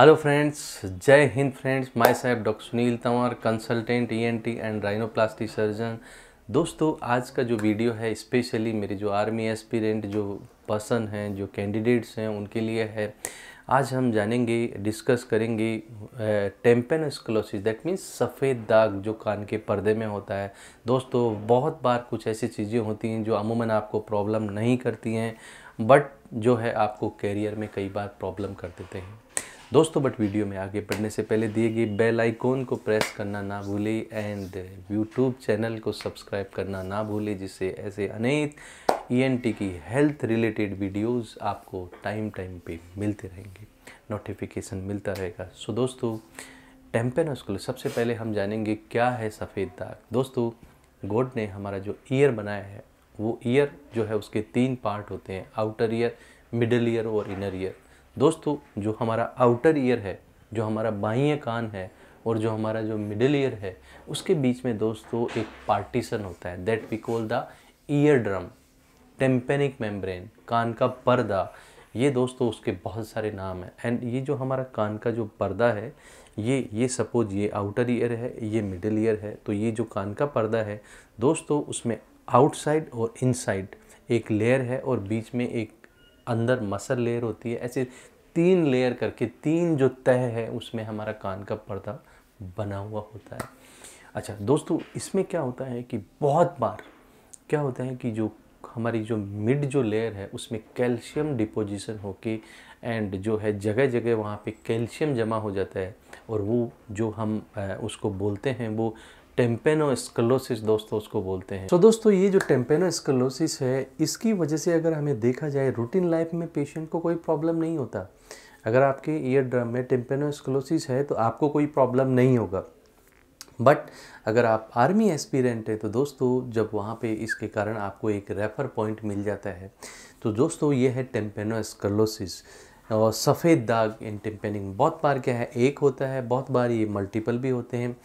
Hello friends जय हिंद friends my साहब doctor Sunil Tanwar consultant ENT and rhinoplasty surgeon दोस्तों आज का जो वीडियो है स्पेशली मेरे जो आर्मी एस्पिरेंट जो पर्सन हैं जो कैंडिडेट्स हैं उनके लिए है आज हम जानेंगे डिस्कस करेंगे टेम्पेनोस्कलोसिस दैट मीन्स सफ़ेद दाग जो कान के पर्दे में होता है दोस्तों बहुत बार कुछ ऐसी चीज़ें होती हैं जो अमूमन आपको प्रॉब्लम नहीं करती हैं बट जो है आपको कैरियर में कई बार प्रॉब्लम कर देते हैं दोस्तों बट वीडियो में आगे बढ़ने से पहले दिए गए बेल आइकॉन को प्रेस करना ना भूले एंड यूट्यूब चैनल को सब्सक्राइब करना ना भूले जिससे ऐसे अनेक ई e की हेल्थ रिलेटेड वीडियोस आपको टाइम टाइम पे मिलते रहेंगे नोटिफिकेशन मिलता रहेगा सो so, दोस्तों टेम्पेन स्कूल सबसे पहले हम जानेंगे क्या है सफ़ेद दाग दोस्तों गोड ने हमारा जो ईयर बनाया है वो ईयर जो है उसके तीन पार्ट होते हैं आउटर ईयर मिडल ईयर और इनर ईयर दोस्तों जो हमारा आउटर ईयर है जो हमारा बाह्य कान है और जो हमारा जो मिडिल ईयर है उसके बीच में दोस्तों एक पार्टीशन होता है that we call the ear drum tympanic membrane कान का पर्दा ये दोस्तों उसके बहुत सारे नाम हैं एंड ये जो हमारा कान का जो पर्दा है ये ये सपोज ये आउटर ईयर है ये मिडिल ईयर है तो ये जो कान का पर्दा है दोस्तों उसमें आउटसाइड और इनसाइड एक लेयर है और बीच में एक अंदर मसल लेयर होती है ऐसे तीन लेयर करके तीन जो तय है उसमें हमारा कान का पर्दा बना हुआ होता है अच्छा दोस्तों इसमें क्या होता है कि बहुत बार क्या होता है कि जो हमारी जो मिड जो लेयर है उसमें कैल्शियम डिपोजिशन होके एंड जो है जगह जगह वहाँ पे कैल्शियम जमा हो जाता है और वो जो हम उसको बोलते हैं वो टेम्पेनो स्कलोसिस दोस्तों उसको बोलते हैं तो so, दोस्तों ये जो टेम्पेनोस्कलोसिस है इसकी वजह से अगर हमें देखा जाए रूटीन लाइफ में पेशेंट को कोई प्रॉब्लम नहीं होता अगर आपके ईयर ड्रम में टेम्पेनो स्कलोसिस है तो आपको कोई प्रॉब्लम नहीं होगा बट अगर आप आर्मी एस्पिरेंट हैं तो दोस्तों जब वहाँ पे इसके कारण आपको एक रेफर पॉइंट मिल जाता है तो दोस्तों ये है स्कलोसिस और सफ़ेद दाग इन टिम्पेनिंग बहुत बार क्या है एक होता है बहुत बार ये मल्टीपल भी होते हैं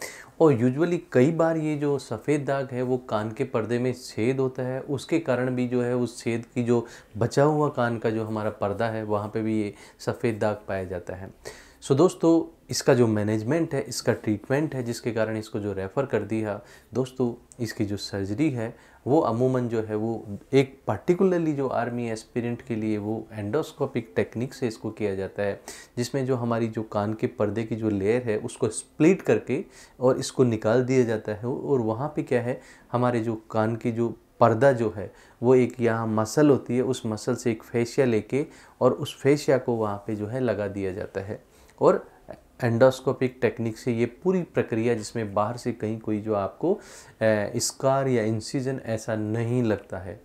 और यूजुअली कई बार ये जो सफ़ेद दाग है वो कान के पर्दे में छेद होता है उसके कारण भी जो है उस छेद की जो बचा हुआ कान का जो हमारा पर्दा है वहाँ पे भी ये सफ़ेद दाग पाया जाता है सो दोस्तों इसका जो मैनेजमेंट है इसका ट्रीटमेंट है जिसके कारण इसको जो रेफ़र कर दिया दोस्तों इसकी जो सर्जरी है वो अमूमन जो है वो एक पार्टिकुलरली जो आर्मी एस्पिरेंट के लिए वो एंडोस्कोपिक टेक्निक से इसको किया जाता है जिसमें जो हमारी जो कान के पर्दे की जो लेयर है उसको स्प्लिट करके और इसको निकाल दिया जाता है और वहाँ पर क्या है हमारे जो कान की जो पर्दा जो है वो एक यहाँ मसल होती है उस मसल से एक फेशिया लेके और उस फेशिया को वहाँ पे जो है लगा दिया जाता है और एंडोस्कोपिक टेक्निक से ये पूरी प्रक्रिया जिसमें बाहर से कहीं कोई जो आपको स्कार या इंसीजन ऐसा नहीं लगता है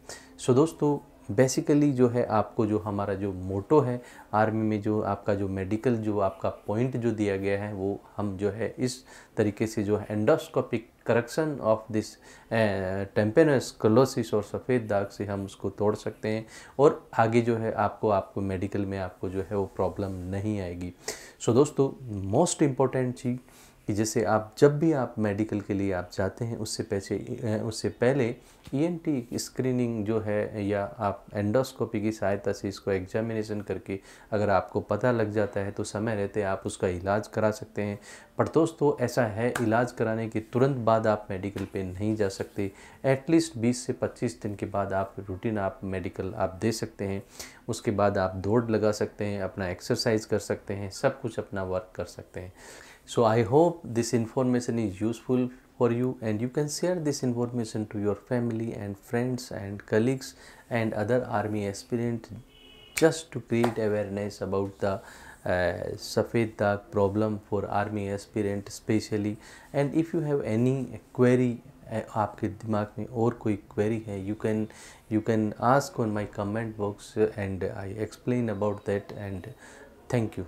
सो दोस्तों बेसिकली जो है आपको जो हमारा जो मोटो है आर्मी में जो आपका जो मेडिकल जो आपका पॉइंट जो दिया गया है वो हम जो है इस तरीके से जो है endoscopic correction of this tympanosclerosis और सफ़ेद दाग से हम उसको तोड़ सकते हैं और आगे जो है आपको आपको मेडिकल में आपको जो है वो प्रॉब्लम नहीं आएगी सो so, दोस्तों मोस्ट इम्पॉर्टेंट चीज़ कि जैसे आप जब भी आप मेडिकल के लिए आप जाते हैं उससे पहले उससे पहले ई e स्क्रीनिंग जो है या आप एंडोस्कोपी की सहायता से इसको एग्जामिनेशन करके अगर आपको पता लग जाता है तो समय रहते आप उसका इलाज करा सकते हैं पर दोस्तों ऐसा है इलाज कराने के तुरंत बाद आप मेडिकल पे नहीं जा सकते एटलीस्ट 20 से 25 दिन के बाद आप रूटीन आप मेडिकल आप दे सकते हैं उसके बाद आप दौड़ लगा सकते हैं अपना एक्सरसाइज कर सकते हैं सब कुछ अपना वर्क कर सकते हैं So I hope this information is useful for you and you can share this information to your family and friends and colleagues and other army aspirants just to create awareness about the uh, Safed Dag problem for army aspirant especially and if you have any query uh, आपके दिमाग में और कोई query you can you can ask on my comment box, and I explain about that. And thank you.